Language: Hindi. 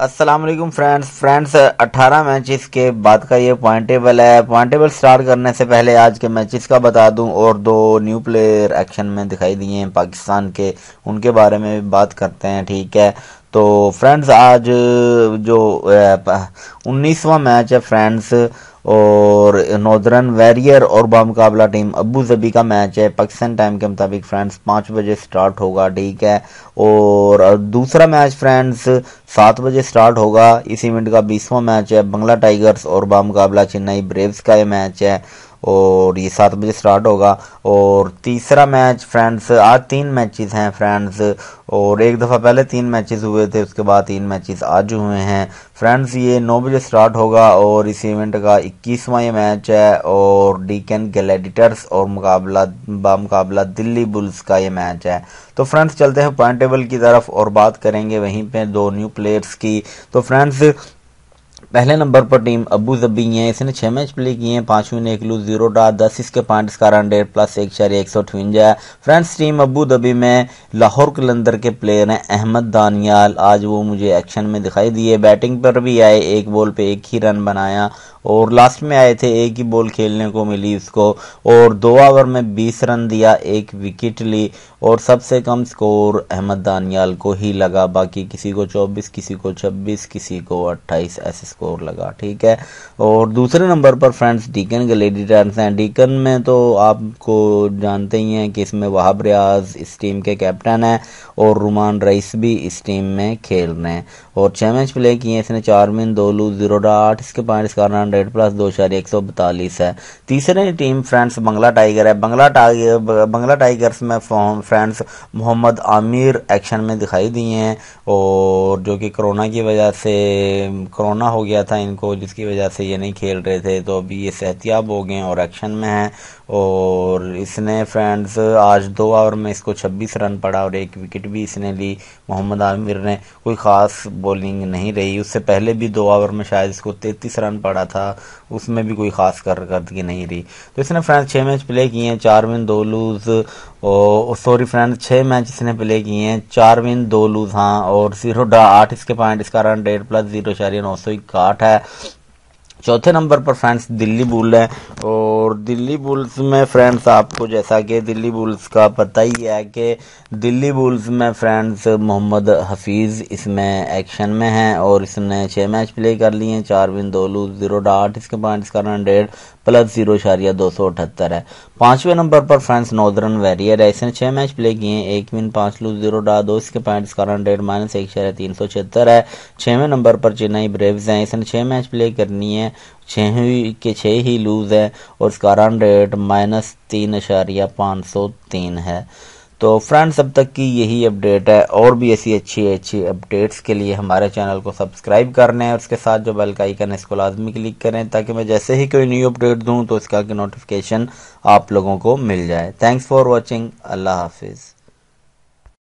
असलम फ्रेंड्स फ्रेंड्स 18 मैचेस के बाद का ये पॉइंट टेबल है पॉइंट टेबल स्टार्ट करने से पहले आज के मैचेस का बता दूं और दो न्यू प्लेयर एक्शन में दिखाई दिए हैं पाकिस्तान के उनके बारे में भी बात करते हैं ठीक है तो फ्रेंड्स आज जो उन्नीसवा मैच है फ्रेंड्स और नॉर्दर्न वैरियर और बामकाबला टीम अबू जबी का मैच है पाकिस्तान टाइम के मुताबिक फ्रेंड्स पाँच बजे स्टार्ट होगा ठीक है और दूसरा मैच फ्रेंड्स सात बजे स्टार्ट होगा इस इवेंट का बीसवा मैच है बंगला टाइगर्स और बामकाबला चेन्नई ब्रेव्स का ये मैच है और ये सात बजे स्टार्ट होगा और तीसरा मैच फ्रेंड्स आज तीन मैचेस हैं फ्रेंड्स और एक दफ़ा पहले तीन मैचेस हुए थे उसके बाद तीन मैचेस आज हुए हैं फ्रेंड्स ये नौ बजे स्टार्ट होगा और इस इवेंट का इक्कीसवा ये मैच है और डी कैन गलेडिटर्स और मुकाबला बामकाबला दिल्ली बुल्स का ये मैच है तो फ्रेंड्स चलते हैं पॉइंट टेबल की तरफ और बात करेंगे वहीं पे दो न्यू प्लेयर्स की तो फ्रेंड्स पहले नंबर पर टीम अबू जबी है इसने छह मैच प्ले किए हैं पांच ने एक लूज जीरो डॉट दस इसके पॉइंट का रन डेट प्लस एक चार एक सौ अठवंजा है फ्रेंड्स टीम अबू धबी में लाहौर कलंदर के प्लेयर हैं अहमद दानियाल आज वो मुझे एक्शन में दिखाई दिए बैटिंग पर भी आए एक बॉल पे एक ही रन बनाया और लास्ट में आए थे एक ही बॉल खेलने को मिली उसको और दो ओवर में बीस रन दिया एक विकेट ली और सबसे कम स्कोर अहमद दानियाल को ही लगा बाकी किसी को चौबीस किसी को छब्बीस किसी को अट्ठाईस ऐसे स्कोर लगा ठीक है और दूसरे नंबर पर फ्रेंड्स डीकन के लेडी टर्न्स हैं डीकन में तो आपको जानते ही हैं कि इसमें वहाब रियाज इस टीम के कैप्टन हैं और रुमान रईस भी इस टीम में खेल रहे हैं और छः मैच प्ले किए इसने चार मिन दो लू जीरो आठ इसके पॉइंट इसका रन रेड प्लस दो चार एक सौ बतालीस है तीसरे टीम फ्रेंड्स बंगला टाइगर है बंगला टाइगर बंगला टाइगर्स में फ्रेंड्स मोहम्मद आमिर एक्शन में दिखाई दिए हैं और जो कि कोरोना की वजह से कोरोना हो गया था इनको जिसकी वजह से ये नहीं खेल रहे थे तो अभी ये सेहतियाब हो गए और एक्शन में हैं और इसने फ्रेंड्स आज दो ओवर में इसको 26 रन पड़ा और एक विकेट भी इसने ली मोहम्मद आमिर ने कोई ख़ास बॉलिंग नहीं रही उससे पहले भी दो ओवर में शायद इसको 33 रन पड़ा था उसमें भी कोई ख़ास कारकर्दगी नहीं रही तो इसने फ्रेंड्स छः मैच प्ले किए हैं चार विन दो लूज़ और सॉरी फ्रेंड छः मैच इसने प्ले किए हैं चार विन दो लूज हाँ और जीरो ड्रा आठ इसके पॉइंट इसका रन डेढ़ प्लस जीरो इशारिया नौ सौ इकहठ है चौथे नंबर पर फ्रेंड्स दिल्ली बुल है और दिल्ली बुल्स में फ्रेंड्स आपको जैसा कि दिल्ली बुल्स का पता ही है कि दिल्ली बुल्स में फ्रेंड्स मोहम्मद हफीज़ इसमें एक्शन में हैं और इसने छः मैच प्ले कर लिए हैं चार विन दो लू जीरो डाट इसके पॉइंट्स का रन रेट प्लस जीरो इशारिया दो सौ अठहत्तर है पाँचवें नंबर पर फ्रेंड्स नॉर्दर्न वैरियर है इसने छः मैच प्ले किए हैं एक विन पाँच लू जीरो डाट दो इसके पॉइंट्स का रन रेट माइनस एक शहर तीन सौ छिहत्तर है छवें नंबर पर चेन्नई ब्रेव्स हैं इसने छः मैच प्ले करनी है में छः ही के छः ही लूज़ है और इसका रन रेट माइनस तीन अशारिया पाँच सौ तीन है तो फ्रेंड्स अब तक की यही अपडेट है और भी ऐसी अच्छी अच्छी अपडेट्स के लिए हमारे चैनल को सब्सक्राइब करना हैं और उसके साथ जो बेल का आइकन है इसको लाजमी क्लिक करें ताकि मैं जैसे ही कोई न्यू अपडेट दूं तो इसका नोटिफिकेशन आप लोगों को मिल जाए थैंक्स फॉर वॉचिंग अल्लाह हाफिज़